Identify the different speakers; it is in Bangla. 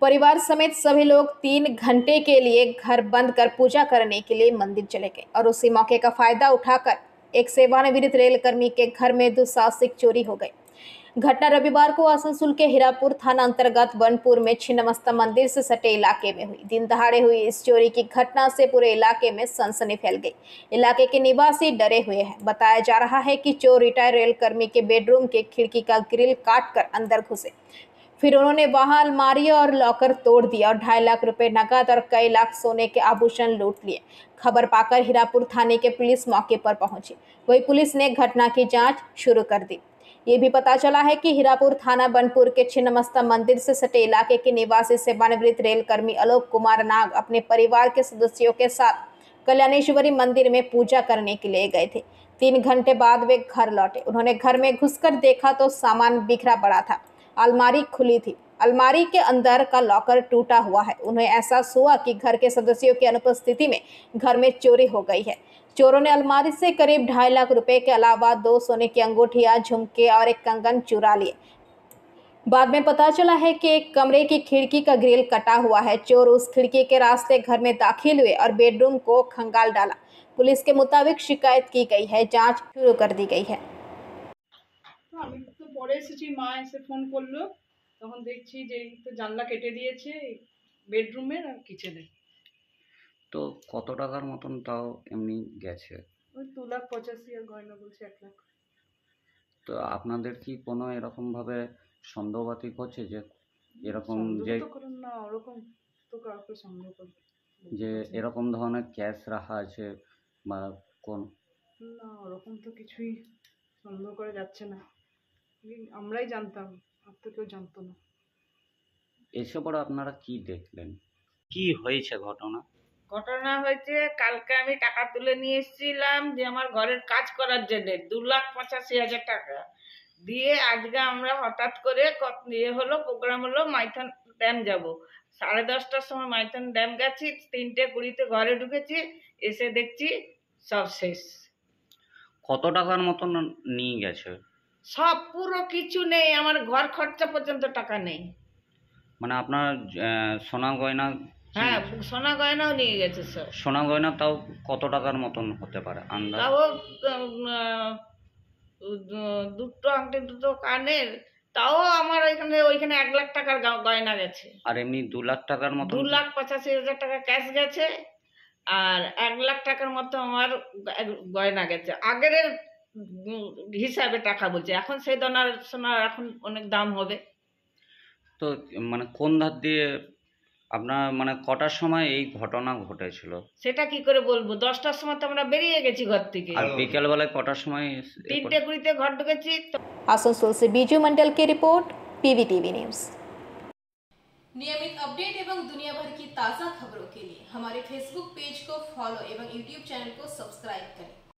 Speaker 1: परिवार समेत सभी लोग तीन घंटे के लिए घर बंद कर पूजा करने के लिए मंदिर चले गए और उसी मौके का फायदा उठाकर एक सेवानिवृत्त रेलकर्मी के घर में दुस्साहसिक चोरी हो गई घटना रविवार को आसनसोल के हीरापुर थाना अंतर्गत बनपुर में छिन्नमस्ता मंदिर से सटे इलाके में हुई दिन दहाड़े हुई इस चोरी की घटना से पूरे इलाके में सनसनी फैल गई इलाके के निवासी डरे हुए हैं बताया जा रहा है कि चोर रिटायर रेलकर्मी के बेडरूम के खिड़की का ग्रिल काट कर अंदर घुसे फिर उन्होंने वहां अलमारी और लॉकर तोड़ दिया और ढाई लाख रुपए नकद और कई लाख सोने के आभूषण लूट लिए खबर पाकर हीरापुर थाने के पुलिस मौके पर पहुंची वही पुलिस ने घटना की जांच शुरू कर दी ये भी पता चला है कि हीरापुर थाना बनपुर के छिन्नमस्ता मंदिर से सटे इलाके के निवासी सेवानिवृत्त रेलकर्मी आलोक कुमार नाग अपने परिवार के सदस्यों के साथ कल्याणेश्वरी मंदिर में पूजा करने के लिए गए थे तीन घंटे बाद वे घर लौटे उन्होंने घर में घुसकर देखा तो सामान बिखरा पड़ा था अलमारी खुली थी अलमारी के अंदर का लॉकर टूटा हुआ है उन्हें एहसास हुआ कि घर के सदस्यों की अनुपस्थिति में घर में चोरी हो गई है चोरों ने अलमारी से करीब ढाई लाख रुपए के अलावा दो सोने की अंगूठियां झुमके और एक कंगन चुरा लिए बाद में पता चला है कि एक कमरे की खिड़की का ग्रिल कटा हुआ है चोर उस खिड़की के रास्ते घर में दाखिल हुए और बेडरूम को खंगाल डाला पुलिस के मुताबिक शिकायत की गई है जांच शुरू कर दी गई है
Speaker 2: পরে এসেছি মা এসে ফোন করলো তখন দেখছি যে তো জানলা কেটে দিয়েছে বেডরুমের আর কিচেনের
Speaker 3: তো কত টাকার মতন তাও এমনি গেছে
Speaker 2: ওই দু লাখ পঁচাশি আর গয়না বলছে এক লাখ
Speaker 3: তো আপনাদের কি কোনো এরকম ভাবে সন্দেহবাতিক হচ্ছে যে এরকম যে করুন না ওরকম তো কাউকে সন্দেহ করবে যে এরকম ধরনের ক্যাশ রাখা আছে বা কোন
Speaker 2: না ওরকম তো কিছুই সন্দেহ করা যাচ্ছে না আমরাই জানতাম আর তো কেউ জানতো না
Speaker 3: এসে পরে আপনারা কি দেখলেন কি হয়েছে ঘটনা
Speaker 2: ঘটনা হয়েছে কালকে আমি টাকা তুলে নিয়ে এসেছিলাম যে আমার ঘরের কাজ করার জন্য দু লাখ পঁচাশি হাজার টাকা দিয়ে আজকে আমরা হঠাৎ করে ইয়ে হলো প্রোগ্রাম হলো মাইথন ড্যাম যাব সাড়ে দশটার সময় মাইথন ড্যাম গেছি তিনটে কুড়িতে ঘরে ঢুকেছি এসে দেখছি
Speaker 3: সব শেষ কত টাকার মতন নিয়ে গেছে
Speaker 2: সব পুরো কিছু নেই আমার ঘর খরচা পর্যন্ত টাকা নেই
Speaker 3: মানে আপনার সোনা গয়না
Speaker 2: হ্যাঁ সোনা গয়নাও নিয়ে গেছে সব
Speaker 3: সোনা গয়না তাও কত টাকার মতন হতে পারে তাও
Speaker 2: দুটো আংটি দুটো কানের তাও আমার ওইখানে ওইখানে এক লাখ টাকার গা- গয়না গেছে
Speaker 3: আর এমনি দু লাখ টাকার মতো দু
Speaker 2: লাখ পঁচাশি হাজার টাকা ক্যাশ গেছে আর এক লাখ টাকার মতো আমার গয়না গেছে আগের হিসাবে টাকা বলছে এখন সেই দনার সোনার এখন অনেক দাম হবে
Speaker 3: তো মানে কোন ধার দিয়ে আপনার মানে কটার সময় এই ঘটনা ঘটেছিল
Speaker 2: সেটা কি করে বলবো দশটার সময় তো আমরা বেরিয়ে গেছি ঘর থেকে আর
Speaker 3: বিকেলবেলায় কটার সময় তিনটে
Speaker 2: কুড়িতে ঘর ঢুকেছি
Speaker 1: আসানসোল সে বিজু মন্ডলকে রিপোর্ট पीवी টিভি নিউজ नियमित अपडेट एवं दुनिया भर की ताज़ा खबरों के लिए हमारे फेसबुक पेज को फॉलो एवं यूट्यूब चैनल को सब्सक्राइब करें